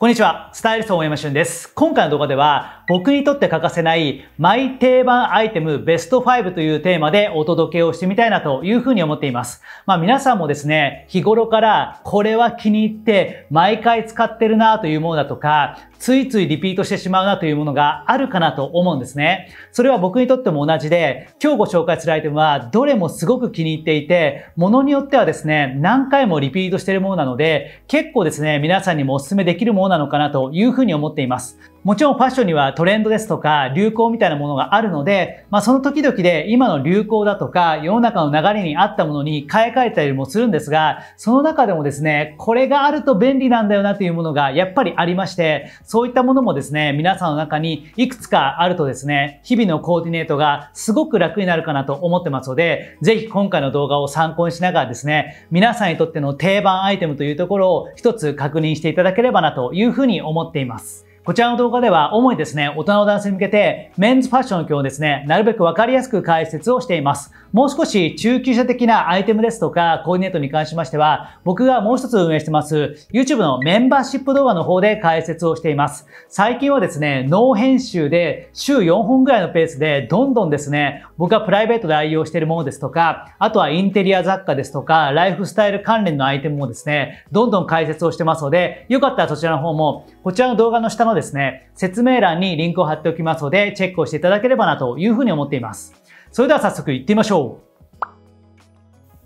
こんにちは。スタイリスト大山俊です。今回の動画では、僕にとって欠かせないマイ定番アイテムベスト5というテーマでお届けをしてみたいなというふうに思っています。まあ皆さんもですね、日頃からこれは気に入って毎回使ってるなというものだとか、ついついリピートしてしまうなというものがあるかなと思うんですね。それは僕にとっても同じで、今日ご紹介するアイテムはどれもすごく気に入っていて、ものによってはですね、何回もリピートしているものなので、結構ですね、皆さんにもお勧めできるものなのかなというふうに思っています。もちろんファッションにはトレンドですとか流行みたいなものがあるので、まあ、その時々で今の流行だとか世の中の流れに合ったものに買い替えたりもするんですが、その中でもですね、これがあると便利なんだよなというものがやっぱりありまして、そういったものもですね、皆さんの中にいくつかあるとですね、日々のコーディネートがすごく楽になるかなと思ってますので、ぜひ今回の動画を参考にしながらですね、皆さんにとっての定番アイテムというところを一つ確認していただければなというふうに思っています。こちらの動画では主にですね、大人の男性に向けてメンズファッションの今日ですね、なるべくわかりやすく解説をしています。もう少し中級者的なアイテムですとかコーディネートに関しましては、僕がもう一つ運営してます YouTube のメンバーシップ動画の方で解説をしています。最近はですね、脳編集で週4本ぐらいのペースでどんどんですね、僕がプライベートで愛用しているものですとか、あとはインテリア雑貨ですとか、ライフスタイル関連のアイテムもですね、どんどん解説をしてますので、よかったらそちらの方も、こちらの動画の下のですね、説明欄にリンクを貼っておきますので、チェックをしていただければなというふうに思っています。それでは早速行ってみましょう。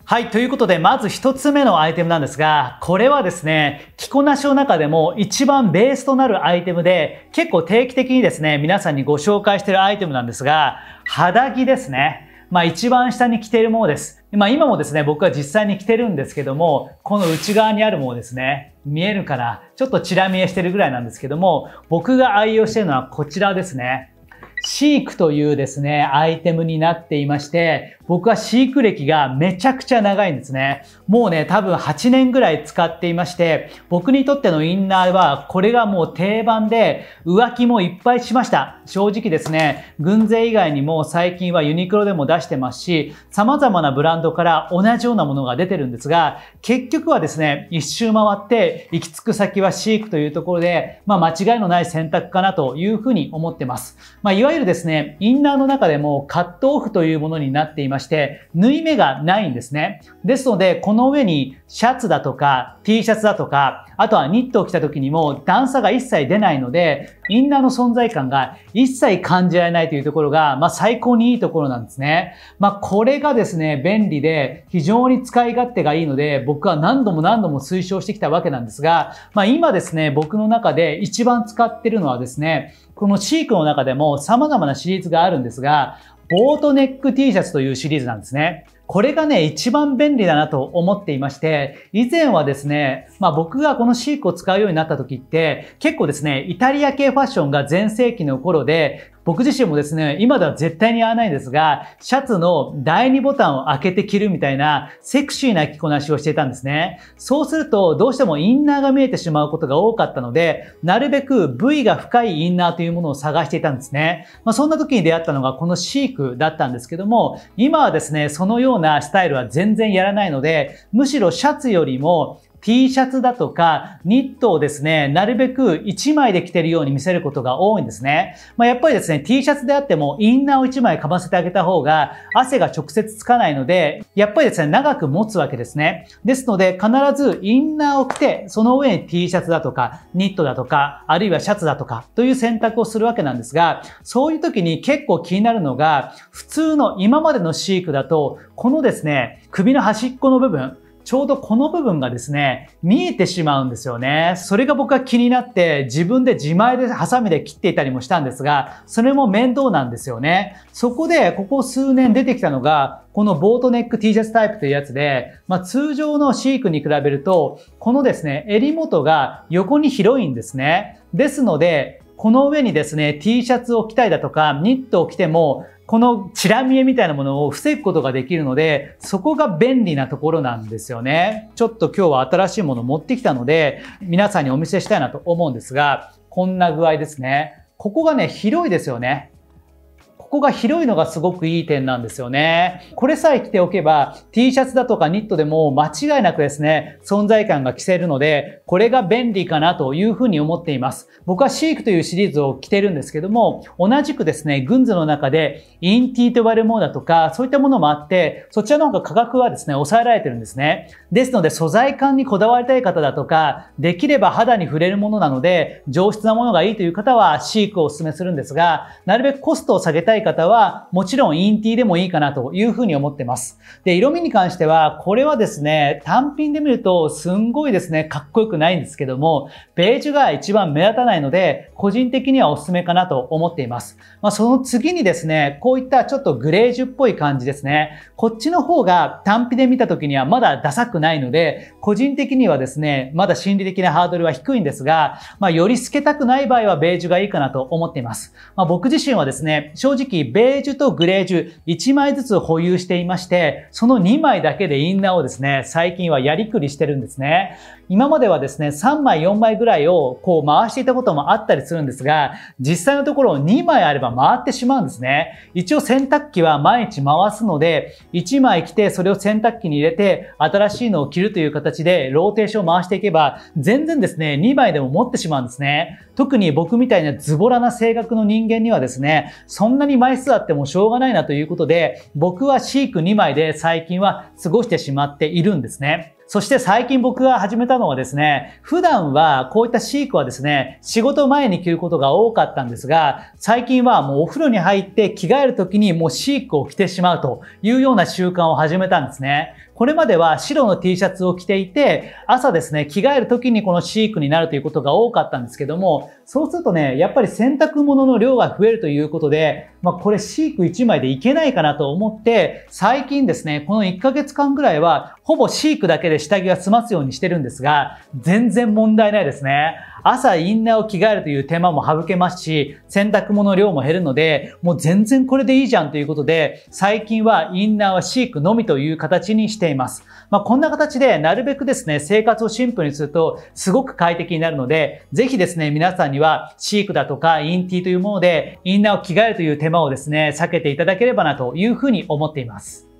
はい。ということで、まず一つ目のアイテムなんですが、これはですね、着こなしの中でも一番ベースとなるアイテムで、結構定期的にですね、皆さんにご紹介しているアイテムなんですが、肌着ですね。まあ一番下に着ているものです。まあ今もですね、僕は実際に着てるんですけども、この内側にあるものですね。見えるから、ちょっとチラ見えしてるぐらいなんですけども、僕が愛用してるのはこちらですね。飼育というですね、アイテムになっていまして、僕は飼育歴がめちゃくちゃ長いんですね。もうね、多分8年ぐらい使っていまして、僕にとってのインナーは、これがもう定番で、浮気もいっぱいしました。正直ですね、軍勢以外にも最近はユニクロでも出してますし、様々なブランドから同じようなものが出てるんですが、結局はですね、一周回って行き着く先は飼育というところで、まあ間違いのない選択かなというふうに思ってます。まあわゆるですね、インナーの中でもカットオフというものになっていまして、縫い目がないんですね。ですので、この上にシャツだとか T シャツだとか、あとはニットを着た時にも段差が一切出ないので、インナーの存在感が一切感じられないというところが、まあ最高にいいところなんですね。まあこれがですね、便利で非常に使い勝手がいいので、僕は何度も何度も推奨してきたわけなんですが、まあ今ですね、僕の中で一番使ってるのはですね、このシークの中でも様々なシリーズがあるんですが、ボートネック T シャツというシリーズなんですね。これがね、一番便利だなと思っていまして、以前はですね、まあ僕がこのシークを使うようになった時って、結構ですね、イタリア系ファッションが全盛期の頃で、僕自身もですね、今では絶対に合わないんですが、シャツの第2ボタンを開けて着るみたいなセクシーな着こなしをしていたんですね。そうすると、どうしてもインナーが見えてしまうことが多かったので、なるべく部位が深いインナーというものを探していたんですね。まあ、そんな時に出会ったのがこのシークだったんですけども、今はですね、そのようなスタイルは全然やらないので、むしろシャツよりも T シャツだとか、ニットをですね、なるべく1枚で着てるように見せることが多いんですね。まあ、やっぱりですね、T シャツであっても、インナーを1枚かませてあげた方が、汗が直接つかないので、やっぱりですね、長く持つわけですね。ですので、必ずインナーを着て、その上に T シャツだとか、ニットだとか、あるいはシャツだとか、という選択をするわけなんですが、そういう時に結構気になるのが、普通の今までの飼育だと、このですね、首の端っこの部分、ちょうどこの部分がですね、見えてしまうんですよね。それが僕は気になって自分で自前でハサミで切っていたりもしたんですが、それも面倒なんですよね。そこでここ数年出てきたのが、このボートネック T シャツタイプというやつで、まあ、通常のシークに比べると、このですね、襟元が横に広いんですね。ですので、この上にですね、T シャツを着たいだとか、ニットを着ても、このチラ見えみたいなものを防ぐことができるので、そこが便利なところなんですよね。ちょっと今日は新しいもの持ってきたので、皆さんにお見せしたいなと思うんですが、こんな具合ですね。ここがね、広いですよね。ここが広いのがすごくいい点なんですよね。これさえ着ておけば T シャツだとかニットでも間違いなくですね、存在感が着せるので、これが便利かなというふうに思っています。僕はシークというシリーズを着てるんですけども、同じくですね、グンズの中でインティーと呼ばれるものだとか、そういったものもあって、そちらの方が価格はですね、抑えられてるんですね。ですので、素材感にこだわりたい方だとか、できれば肌に触れるものなので、上質なものがいいという方はシークをお勧めするんですが、なるべくコストを下げたい方は、もちろんインティーでもいいかなというふうに思ってます。で、色味に関しては、これはですね、単品で見るとすんごいですね、かっこよくないんですけども、ベージュが一番目立たないので、個人的にはおすすめかなと思っています。まあ、その次にですね、こういったちょっとグレージュっぽい感じですね。こっちの方が単品で見た時にはまだダサくないので、個人的にはですね、まだ心理的なハードルは低いんですが、まあ、より透けたくない場合はベージュがいいかなと思っています。まあ、僕自身はですね、正直ベージュとグレージュ1枚ずつ保有していまして、その2枚だけでインナーをですね、最近はやりくりしてるんですね。今まではですね、3枚、4枚ぐらいをこう回していたこともあったりするんですが、実際のところ2枚あれば回ってしまうんですね。一応洗濯機は毎日回すので、1枚着てそれを洗濯機に入れて、新しいのを着るという形でローテーションを回していけば、全然ですね、2枚でも持ってしまうんですね。特に僕みたいなズボラな性格の人間にはですね、そんなに枚数あってもしょうがないなということで、僕は飼育2枚で最近は過ごしてしまっているんですね。そして最近僕が始めたのはですね、普段はこういった飼育はですね、仕事前に着ることが多かったんですが、最近はもうお風呂に入って着替える時にもう飼育を着てしまうというような習慣を始めたんですね。これまでは白の T シャツを着ていて、朝ですね、着替える時にこの飼育になるということが多かったんですけども、そうするとね、やっぱり洗濯物の量が増えるということで、まあ、これ飼育1枚でいけないかなと思って、最近ですね、この1ヶ月間ぐらいは、ほぼ飼育だけで下着が済ますようにしてるんですが、全然問題ないですね。朝インナーを着替えるという手間も省けますし、洗濯物量も減るので、もう全然これでいいじゃんということで、最近はインナーは飼育のみという形にしています。まあ、こんな形でなるべくですね、生活をシンプルにするとすごく快適になるので、ぜひですね、皆さんにはークだとかインティというもので、インナーを着替えるという手間をですね、避けていただければなというふうに思っています。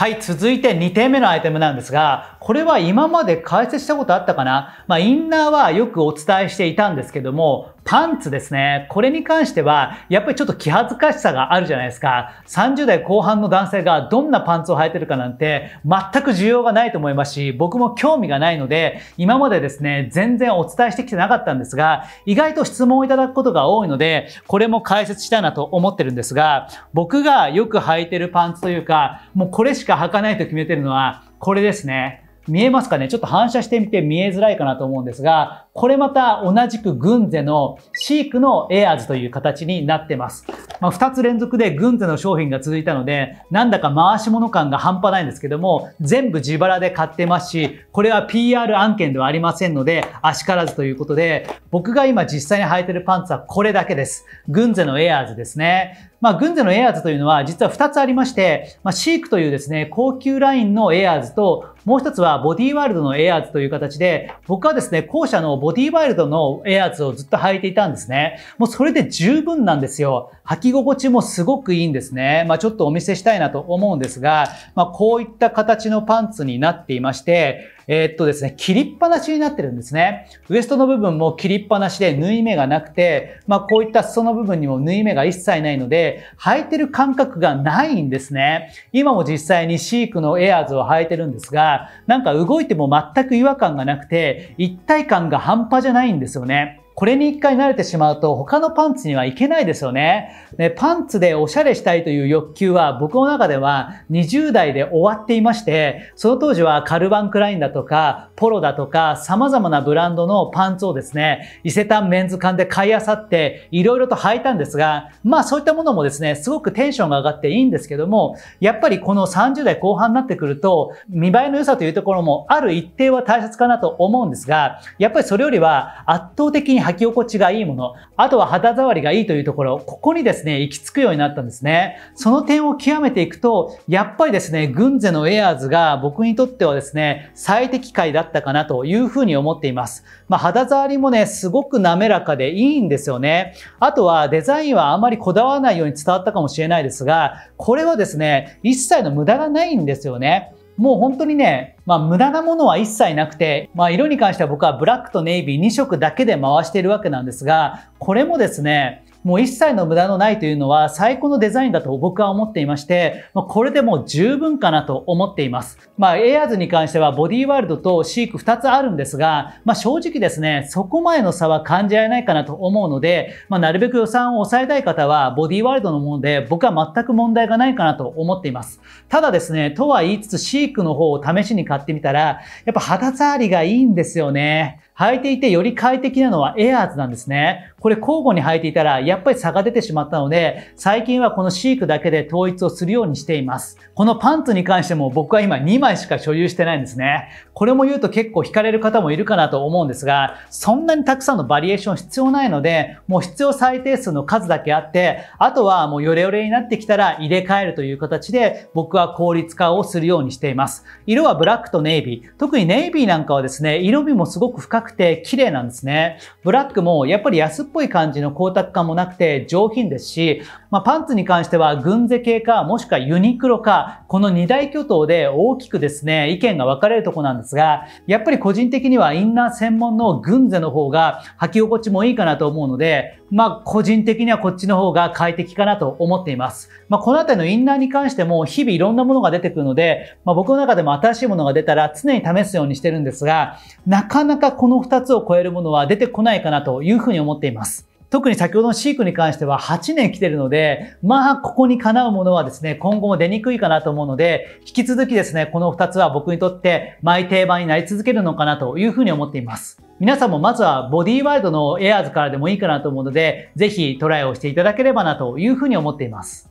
はい、続いて2点目のアイテムなんですが、これは今まで解説したことあったかなまあ、インナーはよくお伝えしていたんですけども、パンツですね。これに関しては、やっぱりちょっと気恥ずかしさがあるじゃないですか。30代後半の男性がどんなパンツを履いてるかなんて、全く需要がないと思いますし、僕も興味がないので、今までですね、全然お伝えしてきてなかったんですが、意外と質問をいただくことが多いので、これも解説したいなと思ってるんですが、僕がよく履いてるパンツというか、もうこれしかか履かないと決めてるのは、これですね。見えますかねちょっと反射してみて見えづらいかなと思うんですが、これまた同じくグンゼのシークのエアーズという形になってます。まあ、2つ連続でグンゼの商品が続いたので、なんだか回し物感が半端ないんですけども、全部自腹で買ってますし、これは PR 案件ではありませんので、足からずということで、僕が今実際に履いてるパンツはこれだけです。グンゼのエアーズですね。まあ、軍勢のエアーズというのは実は2つありまして、まあ、シークというですね、高級ラインのエアーズと、もう1つはボディワイルドのエアーズという形で、僕はですね、後者のボディワイルドのエアーズをずっと履いていたんですね。もうそれで十分なんですよ。履き心地もすごくいいんですね。まあ、ちょっとお見せしたいなと思うんですが、まあ、こういった形のパンツになっていまして、えー、っとですね、切りっぱなしになってるんですね。ウエストの部分も切りっぱなしで縫い目がなくて、まあこういった裾の部分にも縫い目が一切ないので、履いてる感覚がないんですね。今も実際にシークのエアーズを履いてるんですが、なんか動いても全く違和感がなくて、一体感が半端じゃないんですよね。これに一回慣れてしまうと他のパンツにはいけないですよね。ねパンツでおしゃれしたいという欲求は僕の中では20代で終わっていまして、その当時はカルバンクラインだとか、ポロだとか、様々なブランドのパンツをですね、伊勢丹メンズ館で買いあさって色々と履いたんですが、まあそういったものもですね、すごくテンションが上がっていいんですけども、やっぱりこの30代後半になってくると、見栄えの良さというところもある一定は大切かなと思うんですが、やっぱりそれよりは圧倒的に履き心地がいいもの、あとは肌触りがいいというところ、ここにですね、行き着くようになったんですね。その点を極めていくと、やっぱりですね、グンゼのエアーズが僕にとってはですね、最適解だったかなというふうに思っています。まあ、肌触りもね、すごく滑らかでいいんですよね。あとはデザインはあまりこだわらないように伝わったかもしれないですが、これはですね、一切の無駄がないんですよね。もう本当にね、まあ、無駄なものは一切なくて、まあ、色に関しては僕はブラックとネイビー2色だけで回しているわけなんですが、これもですね、もう一切の無駄のないというのは最高のデザインだと僕は思っていまして、まこれでもう十分かなと思っています。まあ、エアーズに関してはボディワールドとシーク2つあるんですが、まあ、正直ですね、そこまでの差は感じられないかなと思うので、まあ、なるべく予算を抑えたい方はボディワールドのもので僕は全く問題がないかなと思っています。ただですね、とは言いつつシークの方を試しに買ってみたら、やっぱ肌触りがいいんですよね。履いていてより快適なのはエアーズなんですね。これ交互に履いていたらやっぱり差が出てしまったので、最近はこの飼育だけで統一をするようにしています。このパンツに関しても僕は今2枚しか所有してないんですね。これも言うと結構惹かれる方もいるかなと思うんですが、そんなにたくさんのバリエーション必要ないので、もう必要最低数の数だけあって、あとはもうヨレヨレになってきたら入れ替えるという形で、僕は効率化をするようにしています。色はブラックとネイビー。特にネイビーなんかはですね、色味もすごく深くて綺麗なんですね。ブラックもやっぱり安っぽい感じの光沢感もなくて上品ですし、まあ、パンツに関しては軍勢系かもしくはユニクロか、この二大巨頭で大きくですね、意見が分かれるとこなんですが、やっぱり個人的にはインナー専門の軍勢の方が履き心地もいいかなと思うので、まあ、個人的にはこっちの方が快適かなと思っています。まあ、この辺りのインナーに関しても日々いろんなものが出てくるので、まあ、僕の中でも新しいものが出たら常に試すようにしてるんですが、なかなかこの2つを超えるものは出てこないかなというふうに思っています。特に先ほどの飼育に関しては8年来てるので、まあ、ここにかなうものはですね、今後も出にくいかなと思うので、引き続きですね、この2つは僕にとってマイ定番になり続けるのかなというふうに思っています。皆さんもまずはボディワイドのエアーズからでもいいかなと思うので、ぜひトライをしていただければなというふうに思っています。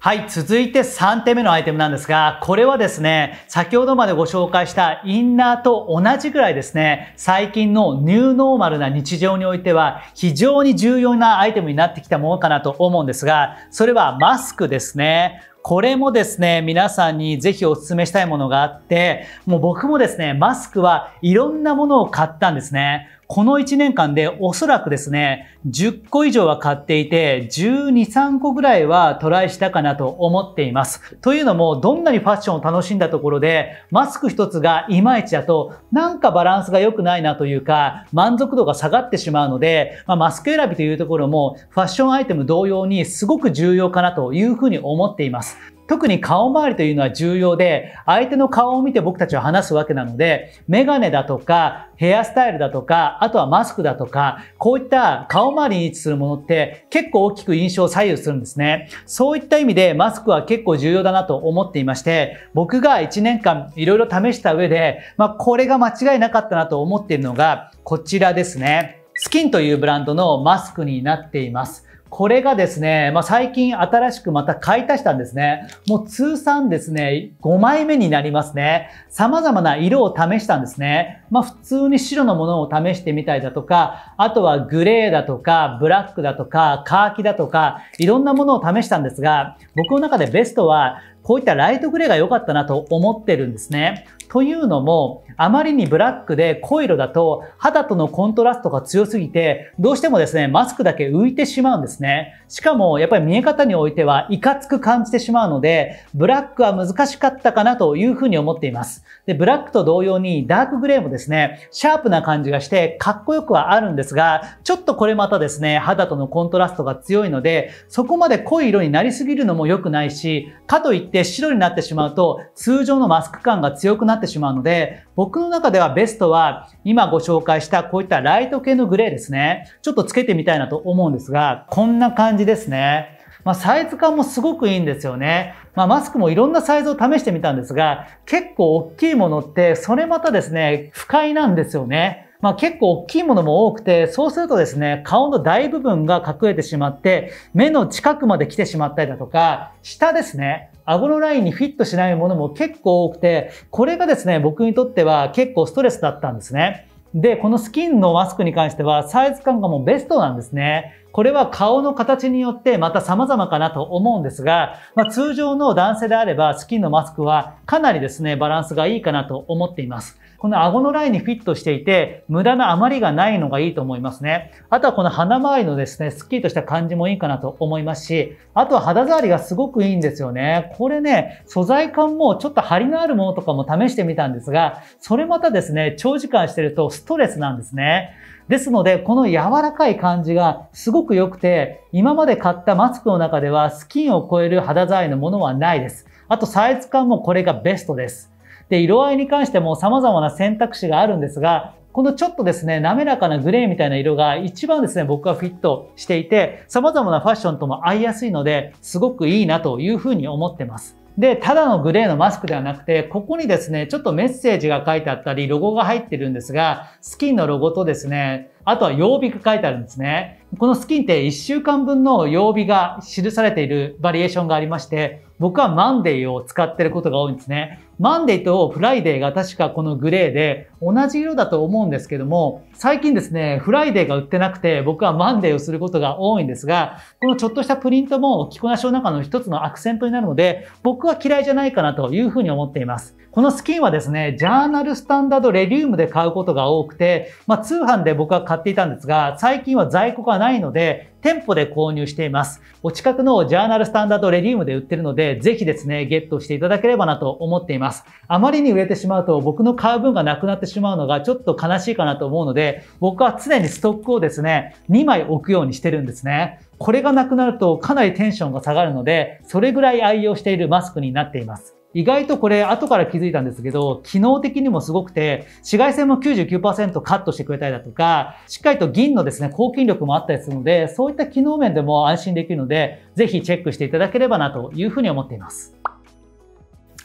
はい、続いて3点目のアイテムなんですが、これはですね、先ほどまでご紹介したインナーと同じぐらいですね、最近のニューノーマルな日常においては非常に重要なアイテムになってきたものかなと思うんですが、それはマスクですね。これもですね、皆さんにぜひお勧めしたいものがあって、もう僕もですね、マスクはいろんなものを買ったんですね。この1年間でおそらくですね、10個以上は買っていて、12、3個ぐらいはトライしたかなと思っています。というのも、どんなにファッションを楽しんだところで、マスク一つがいまいちだと、なんかバランスが良くないなというか、満足度が下がってしまうので、まあ、マスク選びというところも、ファッションアイテム同様にすごく重要かなというふうに思っています。特に顔周りというのは重要で、相手の顔を見て僕たちは話すわけなので、メガネだとか、ヘアスタイルだとか、あとはマスクだとか、こういった顔周りに位置するものって結構大きく印象を左右するんですね。そういった意味でマスクは結構重要だなと思っていまして、僕が1年間いろいろ試した上で、まあ、これが間違いなかったなと思っているのが、こちらですね。スキンというブランドのマスクになっています。これがですね、まあ、最近新しくまた買い足したんですね。もう通算ですね、5枚目になりますね。様々な色を試したんですね。まあ、普通に白のものを試してみたりだとか、あとはグレーだとか、ブラックだとか、カーキだとか、いろんなものを試したんですが、僕の中でベストは、こういったライトグレーが良かったなと思ってるんですね。というのも、あまりにブラックで濃い色だと肌とのコントラストが強すぎて、どうしてもですね、マスクだけ浮いてしまうんですね。しかも、やっぱり見え方においてはいかつく感じてしまうので、ブラックは難しかったかなというふうに思っています。で、ブラックと同様にダークグレーもですね、シャープな感じがしてかっこよくはあるんですが、ちょっとこれまたですね、肌とのコントラストが強いので、そこまで濃い色になりすぎるのも良くないし、かといって白になってしまうと、通常のマスク感が強くなってしまうので、僕僕の中ではベストは今ご紹介したこういったライト系のグレーですね。ちょっとつけてみたいなと思うんですが、こんな感じですね。まあ、サイズ感もすごくいいんですよね。まあ、マスクもいろんなサイズを試してみたんですが、結構大きいものって、それまたですね、不快なんですよね。まあ結構大きいものも多くて、そうするとですね、顔の大部分が隠れてしまって、目の近くまで来てしまったりだとか、下ですね。顎のラインにフィットしないものも結構多くて、これがですね、僕にとっては結構ストレスだったんですね。で、このスキンのマスクに関してはサイズ感がもうベストなんですね。これは顔の形によってまた様々かなと思うんですが、まあ、通常の男性であればスキンのマスクはかなりですね、バランスがいいかなと思っています。この顎のラインにフィットしていて、無駄な余りがないのがいいと思いますね。あとはこの鼻周りのですね、スッキリとした感じもいいかなと思いますし、あとは肌触りがすごくいいんですよね。これね、素材感もちょっと張りのあるものとかも試してみたんですが、それまたですね、長時間してるとストレスなんですね。ですので、この柔らかい感じがすごく良くて、今まで買ったマスクの中ではスキンを超える肌触りのものはないです。あとサイズ感もこれがベストです。で、色合いに関しても様々な選択肢があるんですが、このちょっとですね、滑らかなグレーみたいな色が一番ですね、僕はフィットしていて、様々なファッションとも合いやすいので、すごくいいなというふうに思ってます。で、ただのグレーのマスクではなくて、ここにですね、ちょっとメッセージが書いてあったり、ロゴが入ってるんですが、スキンのロゴとですね、あとは曜日が書いてあるんですね。このスキンって1週間分の曜日が記されているバリエーションがありまして、僕はマンデーを使ってることが多いんですね。マンデーとフライデーが確かこのグレーで、同じ色だと思うんですけども、最近ですね、フライデーが売ってなくて、僕はマンデーをすることが多いんですが、このちょっとしたプリントも着こなしの中の一つのアクセントになるので、僕は嫌いじゃないかなというふうに思っています。このスキンはですね、ジャーナルスタンダードレリウムで買うことが多くて、まあ、通販で僕は買っていたんですが、最近は在庫がないので、店舗で購入しています。お近くのジャーナルスタンダードレリウムで売ってるので、ぜひですね、ゲットしていただければなと思っています。あまりに売れてしまうと僕の買う分がなくなってしまうのがちょっと悲しいかなと思うので、僕は常にストックをですね、2枚置くようにしてるんですね。これがなくなるとかなりテンションが下がるので、それぐらい愛用しているマスクになっています。意外とこれ後から気づいたんですけど、機能的にもすごくて、紫外線も99%カットしてくれたりだとか、しっかりと銀のですね、抗菌力もあったりするので、そういった機能面でも安心できるので、ぜひチェックしていただければなというふうに思っています。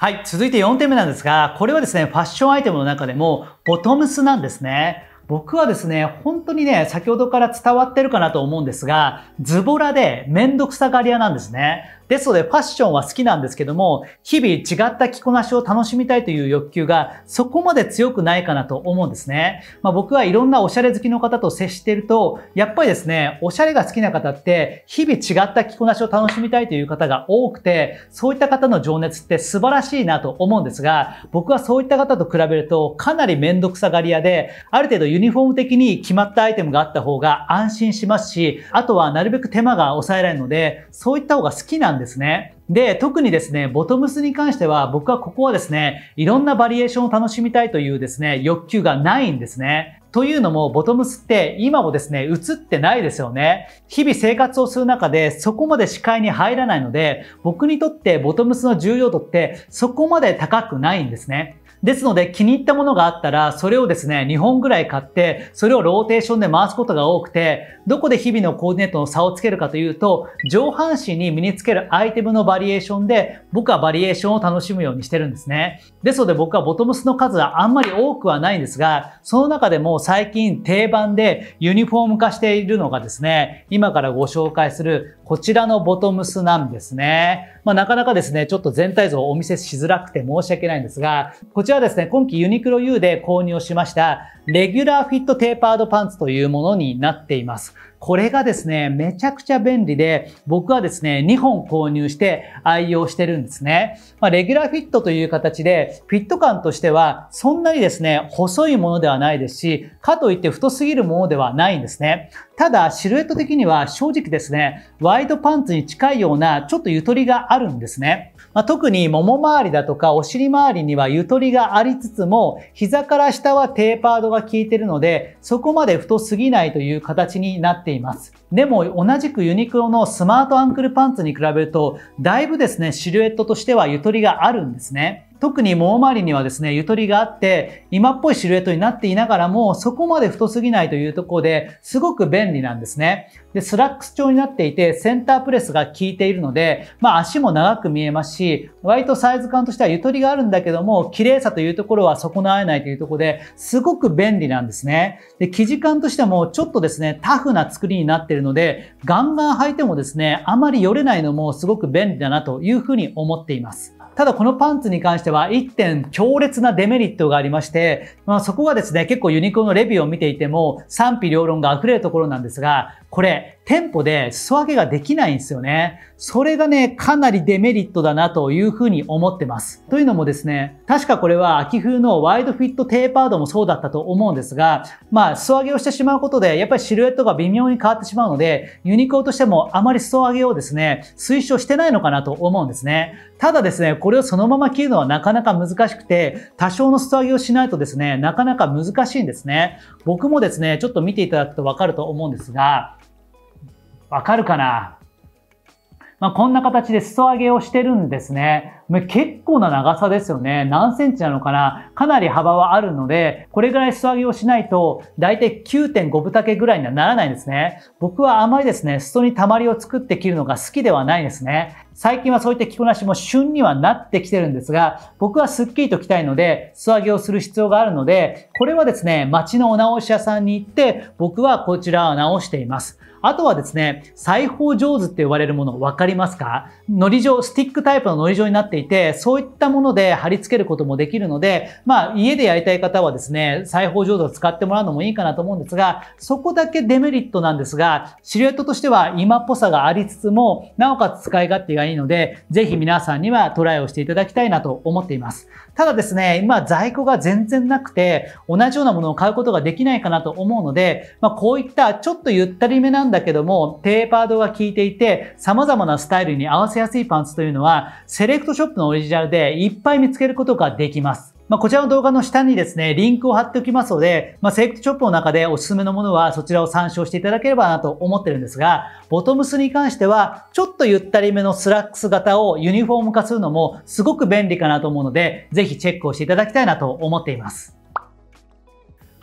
はい、続いて4点目なんですが、これはですね、ファッションアイテムの中でも、ボトムスなんですね。僕はですね、本当にね、先ほどから伝わってるかなと思うんですが、ズボラでめんどくさがり屋なんですね。ですのでファッションは好きなんですけども、日々違った着こなしを楽しみたいという欲求がそこまで強くないかなと思うんですね。まあ、僕はいろんなおしゃれ好きの方と接していると、やっぱりですね、おしゃれが好きな方って日々違った着こなしを楽しみたいという方が多くて、そういった方の情熱って素晴らしいなと思うんですが、僕はそういった方と比べるとかなりめんどくさがり屋で、ある程度ユニフォーム的に決まったアイテムがあった方が安心しますし、あとはなるべく手間が抑えられるので、そういった方が好きなんんですね。で、特にですね、ボトムスに関しては僕はここはですね、いろんなバリエーションを楽しみたいというですね、欲求がないんですね。というのも、ボトムスって今もですね、映ってないですよね。日々生活をする中で、そこまで視界に入らないので、僕にとってボトムスの重要度って、そこまで高くないんですね。ですので気に入ったものがあったら、それをですね、2本ぐらい買って、それをローテーションで回すことが多くて、どこで日々のコーディネートの差をつけるかというと、上半身に身につけるアイテムのバリエーションで、僕はバリエーションを楽しむようにしてるんですね。ですので僕はボトムスの数はあんまり多くはないんですが、その中でも最近定番でユニフォーム化しているのがですね、今からご紹介するこちらのボトムスなんですね。まあ、なかなかですね、ちょっと全体像をお見せしづらくて申し訳ないんですが、こちらですね、今季ユニクロ U で購入をしました、レギュラーフィットテーパードパンツというものになっています。これがですね、めちゃくちゃ便利で、僕はですね、2本購入して愛用してるんですね。まあ、レギュラーフィットという形で、フィット感としては、そんなにですね、細いものではないですし、かといって太すぎるものではないんですね。ただ、シルエット的には正直ですね、ワイドパンツに近いような、ちょっとゆとりがあるんですね。まあ、特に、もも周りだとか、お尻周りにはゆとりがありつつも、膝から下はテーパードが効いてるので、そこまで太すぎないという形になっています。います。でも同じくユニクロのスマートアンクルパンツに比べると、だいぶですね、シルエットとしてはゆとりがあるんですね。特にも回りにはですね、ゆとりがあって、今っぽいシルエットになっていながらも、そこまで太すぎないというところで、すごく便利なんですね。で、スラックス調になっていて、センタープレスが効いているので、まあ足も長く見えますし、割とサイズ感としてはゆとりがあるんだけども、綺麗さというところは損なわれないというところで、すごく便利なんですね。で、生地感としてもちょっとですね、タフな作りになっているので、ガンガン履いてもですね、あまりよれないのもすごく便利だなというふうに思っています。ただこのパンツに関しては1点強烈なデメリットがありまして、まあ、そこはですね、結構ユニクロのレビューを見ていても賛否両論が溢れるところなんですが、これ、店舗で裾上げができないんですよね。それがね、かなりデメリットだなというふうに思ってます。というのもですね、確かこれは秋冬のワイドフィットテーパードもそうだったと思うんですが、まあ、裾上げをしてしまうことで、やっぱりシルエットが微妙に変わってしまうので、ユニクロとしてもあまり裾上げをですね、推奨してないのかなと思うんですね。ただですね、これをそのまま着るのはなかなか難しくて、多少の裾上げをしないとですね、なかなか難しいんですね。僕もですね、ちょっと見ていただくとわかると思うんですが、わかるかなまあ、こんな形で裾上げをしてるんですね。結構な長さですよね。何センチなのかなかなり幅はあるので、これぐらい素上げをしないと、だいたい9.5分丈ぐらいにはならないんですね。僕はあまりですね、裾に溜まりを作って切るのが好きではないですね。最近はそういった着こなしも旬にはなってきてるんですが、僕はスッキリと着たいので、素上げをする必要があるので、これはですね、街のお直し屋さんに行って、僕はこちらを直しています。あとはですね、裁縫上手って呼ばれるもの分かりますか糊状、スティックタイプの糊状になっていて、そういったもので貼り付けることもできるので、まあ家でやりたい方はですね、裁縫上手を使ってもらうのもいいかなと思うんですが、そこだけデメリットなんですが、シルエットとしては今っぽさがありつつも、なおかつ使い勝手がいいので、ぜひ皆さんにはトライをしていただきたいなと思っています。ただですね、今在庫が全然なくて、同じようなものを買うことができないかなと思うので、まあ、こういったちょっとゆったりめなんだけども、テーパードが効いていて、様々なスタイルに合わせやすいパンツというのは、セレクトショップのオリジナルでいっぱい見つけることができます。まあ、こちらの動画の下にですね、リンクを貼っておきますので、まあ、セレクトショップの中でおすすめのものはそちらを参照していただければなと思ってるんですが、ボトムスに関しては、ちょっとゆったりめのスラックス型をユニフォーム化するのもすごく便利かなと思うので、ぜひチェックをしていただきたいなと思っています。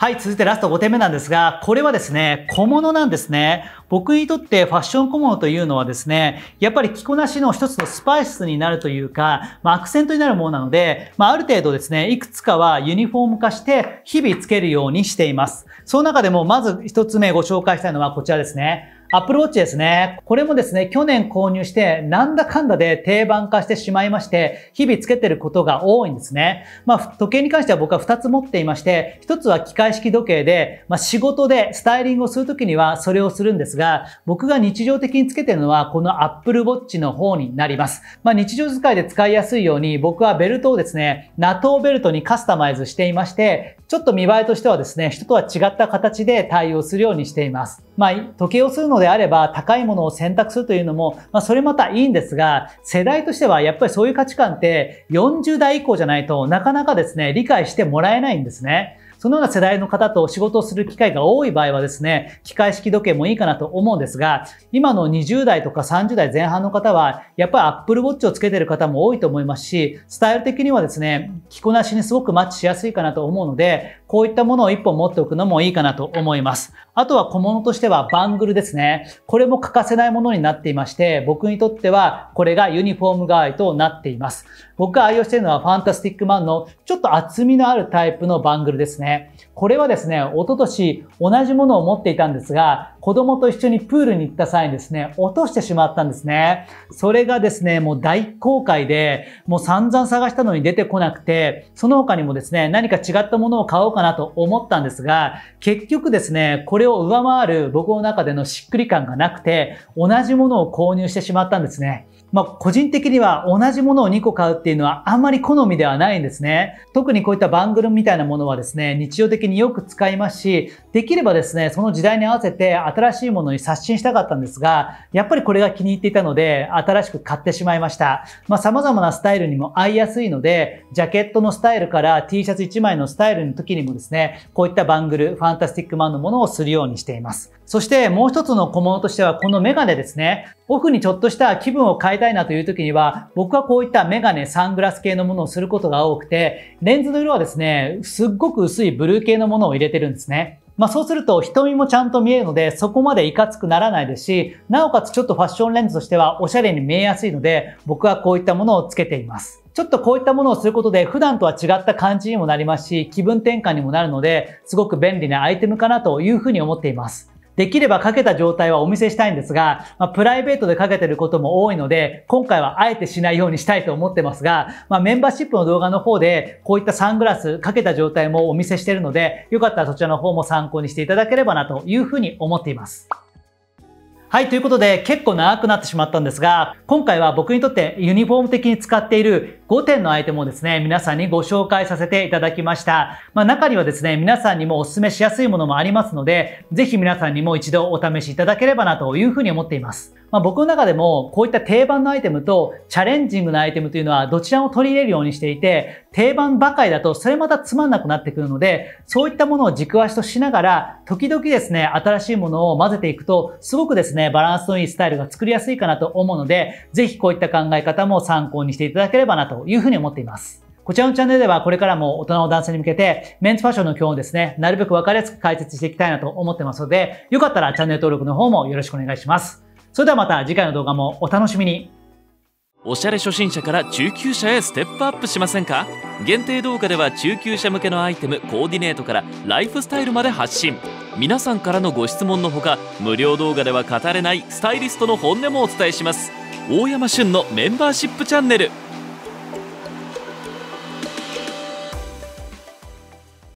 はい、続いてラスト5点目なんですが、これはですね、小物なんですね。僕にとってファッション小物というのはですね、やっぱり着こなしの一つのスパイスになるというか、まあ、アクセントになるものなので、まあ、ある程度ですね、いくつかはユニフォーム化して日々つけるようにしています。その中でもまず一つ目ご紹介したいのはこちらですね。Apple Watch ですね。これもですね、去年購入して、なんだかんだで定番化してしまいまして、日々つけてることが多いんですね。まあ、時計に関しては僕は2つ持っていまして、1つは機械式時計で、まあ、仕事でスタイリングをするときにはそれをするんですが、僕が日常的につけてるのは、この Apple Watch の方になります。まあ、日常使いで使いやすいように、僕はベルトをですね、ナトーベルトにカスタマイズしていまして、ちょっと見栄えとしてはですね、人とは違った形で対応するようにしています。まあ、時計をするのであれば、高いものを選択するというのも、まあ、それまたいいんですが、世代としてはやっぱりそういう価値観って40代以降じゃないとなかなかですね、理解してもらえないんですね。そのような世代の方と仕事をする機会が多い場合はですね、機械式時計もいいかなと思うんですが、今の20代とか30代前半の方は、やっぱり Apple Watch をつけてる方も多いと思いますし、スタイル的にはですね、着こなしにすごくマッチしやすいかなと思うので、こういったものを1本持っておくのもいいかなと思います。あとは小物としてはバングルですね。これも欠かせないものになっていまして、僕にとってはこれがユニフォーム代わりとなっています。僕が愛用しているのはファンタスティックマンのちょっと厚みのあるタイプのバングルですね。これはですね、おととし同じものを持っていたんですが、子供と一緒にプールに行った際にですね、落としてしまったんですね。それがですね、もう大公開で、もう散々探したのに出てこなくて、その他にもですね、何か違ったものを買おうかなと思ったんですが、結局ですね、これを上回る僕の中でのしっくり感がなくて、同じものを購入してしまったんですね。まあ、個人的には同じものを2個買うっていうのはあんまり好みではないんですね。特にこういったバングルみたいなものはですね、日常的によく使いますし、できればですね、その時代に合わせて新しいものに刷新したかったんですが、やっぱりこれが気に入っていたので、新しく買ってしまいました。まあ、様々なスタイルにも合いやすいので、ジャケットのスタイルから T シャツ1枚のスタイルの時にもですね、こういったバングル、ファンタスティックマンのものをするようにしています。そしてもう一つの小物としては、このメガネですね。オフにちょっとした気分を変えたいなという時には、僕はこういったメガネ、サングラス系のものをすることが多くて、レンズの色はですね、すっごく薄いブルー系のものを入れてるんですね。まあそうすると瞳もちゃんと見えるのでそこまでいかつくならないですし、なおかつちょっとファッションレンズとしてはおしゃれに見えやすいので僕はこういったものをつけています。ちょっとこういったものをすることで普段とは違った感じにもなりますし気分転換にもなるのですごく便利なアイテムかなというふうに思っています。できればかけた状態はお見せしたいんですが、まあ、プライベートでかけてることも多いので、今回はあえてしないようにしたいと思ってますが、まあ、メンバーシップの動画の方で、こういったサングラスかけた状態もお見せしてるので、よかったらそちらの方も参考にしていただければなというふうに思っています。はい、ということで結構長くなってしまったんですが、今回は僕にとってユニフォーム的に使っている5点のアイテムをですね、皆さんにご紹介させていただきました。まあ、中にはですね、皆さんにもお勧めしやすいものもありますので、ぜひ皆さんにも一度お試しいただければなというふうに思っています。まあ、僕の中でもこういった定番のアイテムとチャレンジングなアイテムというのはどちらも取り入れるようにしていて、定番ばかりだとそれまたつまんなくなってくるので、そういったものを軸足としながら、時々ですね、新しいものを混ぜていくと、すごくですね、バランスのいいスタイルが作りやすいかなと思うので、ぜひこういった考え方も参考にしていただければなとというふうに思っています。こちらのチャンネルではこれからも大人の男性に向けてメンズファッションの基本をですね、なるべく分かりやすく解説していきたいなと思ってますので、よかったらチャンネル登録の方もよろしくお願いします。それではまた次回の動画もお楽しみに。おしゃれ初心者から中級者へステップアップしませんか限定動画では中級者向けのアイテムコーディネートからライフスタイルまで発信皆さんからのご質問のほか無料動画では語れないスタイリストの本音もお伝えします大山旬のメンバーシップチャンネル